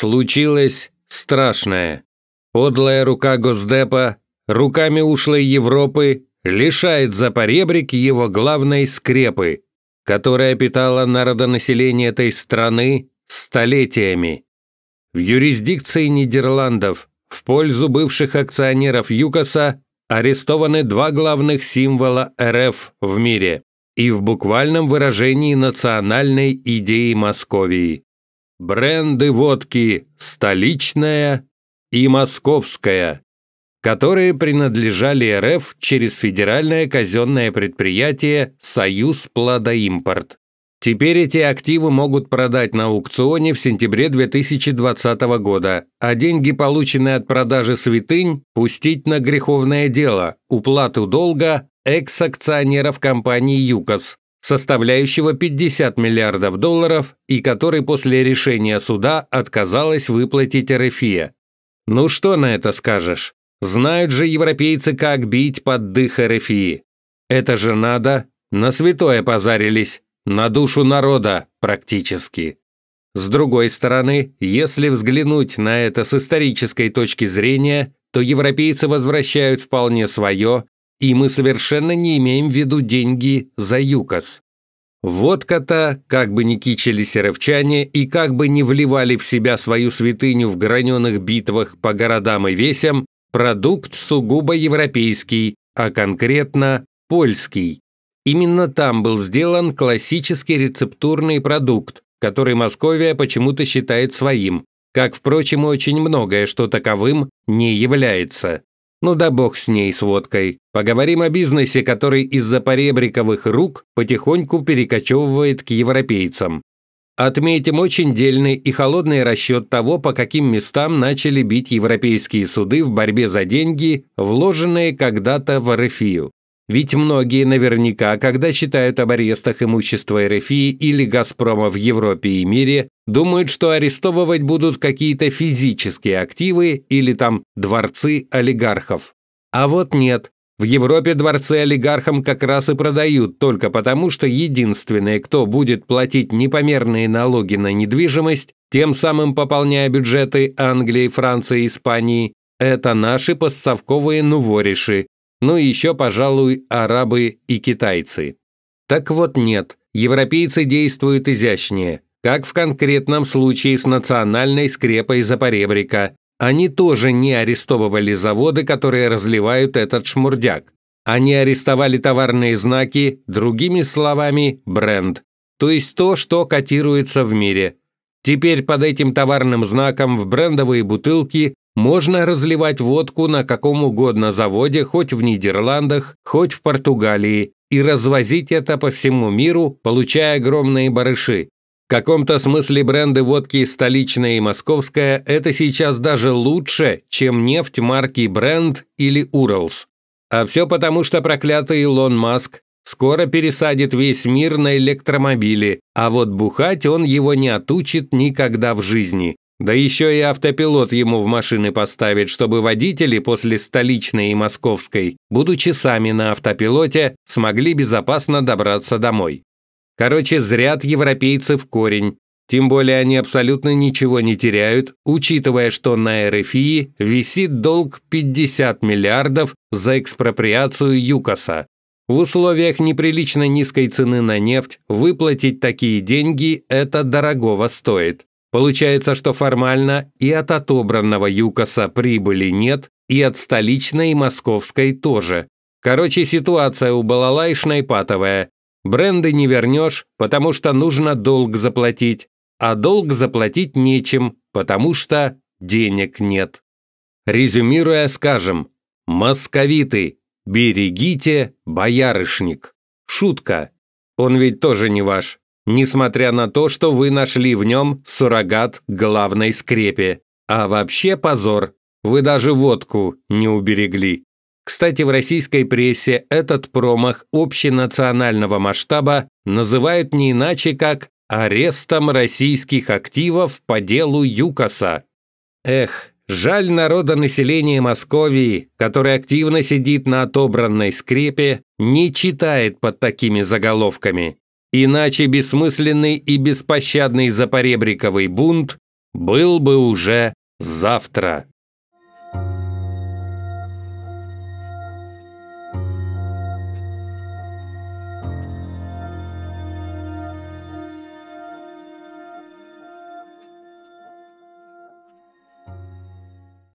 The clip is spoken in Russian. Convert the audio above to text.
Случилось страшное. Подлая рука Госдепа руками ушлой Европы лишает Запоребрик его главной скрепы, которая питала народонаселение этой страны столетиями. В юрисдикции Нидерландов в пользу бывших акционеров ЮКОСа арестованы два главных символа РФ в мире и в буквальном выражении национальной идеи Московии бренды водки «Столичная» и «Московская», которые принадлежали РФ через федеральное казенное предприятие «Союз Плодоимпорт». Теперь эти активы могут продать на аукционе в сентябре 2020 года, а деньги, полученные от продажи святынь, пустить на греховное дело, уплату долга экс-акционеров компании «ЮКОС», составляющего 50 миллиардов долларов и который после решения суда отказалась выплатить РФИ. Ну что на это скажешь? Знают же европейцы, как бить под дых РФИ. Это же надо. На святое позарились. На душу народа, практически. С другой стороны, если взглянуть на это с исторической точки зрения, то европейцы возвращают вполне свое и мы совершенно не имеем в виду деньги за ЮКОС. Водка-то, как бы ни кичились серовчане и как бы ни вливали в себя свою святыню в граненых битвах по городам и весям, продукт сугубо европейский, а конкретно польский. Именно там был сделан классический рецептурный продукт, который Московия почему-то считает своим, как, впрочем, очень многое, что таковым не является. Ну да бог с ней, с водкой. Поговорим о бизнесе, который из-за поребриковых рук потихоньку перекочевывает к европейцам. Отметим очень дельный и холодный расчет того, по каким местам начали бить европейские суды в борьбе за деньги, вложенные когда-то в РФИЮ. Ведь многие наверняка, когда читают об арестах имущества РФИ или «Газпрома» в Европе и мире, думают, что арестовывать будут какие-то физические активы или там дворцы олигархов. А вот нет. В Европе дворцы олигархам как раз и продают, только потому, что единственные, кто будет платить непомерные налоги на недвижимость, тем самым пополняя бюджеты Англии, Франции, Испании, это наши постсовковые нувориши, ну и еще, пожалуй, арабы и китайцы. Так вот нет, европейцы действуют изящнее, как в конкретном случае с национальной скрепой Запоребрика. Они тоже не арестовывали заводы, которые разливают этот шмурдяк. Они арестовали товарные знаки, другими словами, бренд. То есть то, что котируется в мире – Теперь под этим товарным знаком в брендовые бутылки можно разливать водку на каком угодно заводе, хоть в Нидерландах, хоть в Португалии, и развозить это по всему миру, получая огромные барыши. В каком-то смысле бренды водки столичная и московская – это сейчас даже лучше, чем нефть марки «Бренд» или «Уралс». А все потому, что проклятый Илон Маск Скоро пересадит весь мир на электромобили, а вот бухать он его не отучит никогда в жизни. Да еще и автопилот ему в машины поставит, чтобы водители после столичной и московской, будучи сами на автопилоте, смогли безопасно добраться домой. Короче, зрят европейцы в корень. Тем более они абсолютно ничего не теряют, учитывая, что на РФИ висит долг 50 миллиардов за экспроприацию ЮКОСа, в условиях неприлично низкой цены на нефть выплатить такие деньги это дорогого стоит. Получается, что формально и от отобранного ЮКОСа прибыли нет, и от столичной и московской тоже. Короче, ситуация у Балалайшной патовая. Бренды не вернешь, потому что нужно долг заплатить. А долг заплатить нечем, потому что денег нет. Резюмируя, скажем, московиты «Берегите, боярышник!» Шутка. Он ведь тоже не ваш, несмотря на то, что вы нашли в нем суррогат главной скрепе. А вообще позор. Вы даже водку не уберегли. Кстати, в российской прессе этот промах общенационального масштаба называют не иначе, как арестом российских активов по делу ЮКОСа. Эх, Жаль народа населения Московии, который активно сидит на отобранной скрипе, не читает под такими заголовками. Иначе бессмысленный и беспощадный запоребриковый бунт был бы уже завтра.